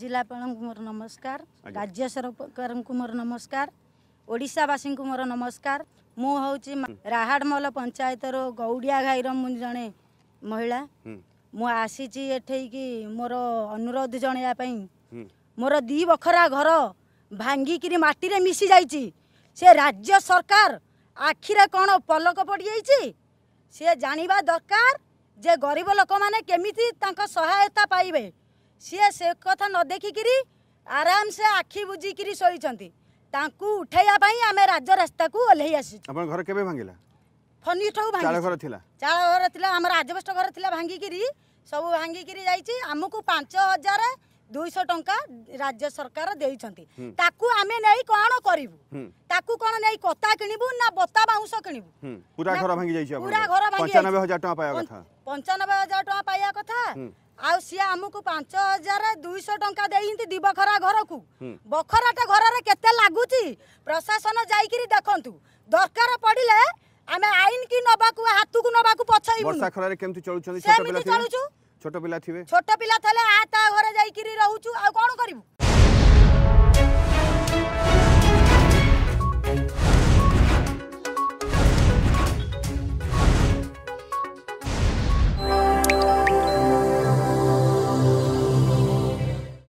ଜିଲ୍ଲାପାଳଙ୍କୁ ମୋର ନମସ୍କାର ରାଜ୍ୟ ସରକାରଙ୍କୁ ମୋର ନମସ୍କାର ଓଡ଼ିଶାବାସୀଙ୍କୁ ମୋର ନମସ୍କାର ମୁଁ ହେଉଛି ରାହାଡ଼ମଲ ପଞ୍ଚାୟତର ଗୌଡ଼ିଆ ଘାଇର ମୁଁ ଜଣେ ମହିଳା ମୁଁ ଆସିଛି ଏଠେଇକି ମୋର ଅନୁରୋଧ ଜଣେଇବା ପାଇଁ ମୋର ଦି ବଖରା ଘର ଭାଙ୍ଗିକିରି ମାଟିରେ ମିଶି ଯାଇଛି ସେ ରାଜ୍ୟ ସରକାର ଆଖିରେ କ'ଣ ପଲକ ପଡ଼ିଯାଇଛି ସେ ଜାଣିବା ଦରକାର ଯେ ଗରିବ ଲୋକମାନେ କେମିତି ତାଙ୍କ ସହାୟତା ପାଇବେ ସିଏ ସେ କଥା ନ ଦେଖିକିରି ଆରାମସେ ଆଖି ବୁଜିକିରି ଶୋଇଛନ୍ତି ତାଙ୍କୁ ଉଠାଇବା ପାଇଁ ଆମେ ରାଜରାସ୍ତାକୁ ଓହ୍ଲେଇ ଆସିଛୁ ଆପଣ ଘର କେବେ ଭାଙ୍ଗିଲା ଫନିଠୁ ଭାଙ୍ଗି ଚାଳ ଘର ଥିଲା ଚାଳ ଘର ଥିଲା ଆମର ଆଜବେଷ୍ଟ ଘର ଥିଲା ଭାଙ୍ଗିକିରି ସବୁ ଭାଙ୍ଗିକିରି ଯାଇଛି ଆମକୁ ପାଞ୍ଚ ହଜାର ଦୁଇଶହ ଟଙ୍କା ରାଜ୍ୟ ସରକାର ଦେଇଛନ୍ତି ତାକୁ ଆମେ ନେଇ କ'ଣ କରିବୁ ତାକୁ କ'ଣ ନେଇ କତା କିଣିବୁ ନା ବତା ବାଉଁଶ କିଣିବୁ ପୁରା ଘର ଭାଙ୍ଗି ଯାଇଛି ପୁରା ଘର ଭାଙ୍ଗି ପଞ୍ଚାନବେ ହଜାର ଟଙ୍କା ପାଇବା କଥା ପଞ୍ଚାନବେ ହଜାର ଟଙ୍କା ପାଇବା କଥା ଆଉ ସିଏ ଆମକୁ ପାଞ୍ଚ ହଜାର ଦୁଇଶହ ଟଙ୍କା ଦେଇଛନ୍ତି ଦି ବଖରା ଘରକୁ ବଖରାଟା ଘରରେ କେତେ ଲାଗୁଛି ପ୍ରଶାସନ ଯାଇକିରି ଦେଖନ୍ତୁ ଦରକାର ପଡ଼ିଲେ ଆମେ ଆଇନ କି ନବାକୁ ହାତକୁ ନବାକୁ ପଛେଇବୁ ବର୍ଷା ଖରାରେ କେମିତି ଚଳୁଛନ୍ତି ଛୋଟ ପିଲା ଥିବେ ଛୋଟ ପିଲା ଥିଲେ ଆ ତା ଘରେ ଯାଇକିରି ରହୁଛୁ ଆଉ କ'ଣ କରିବୁ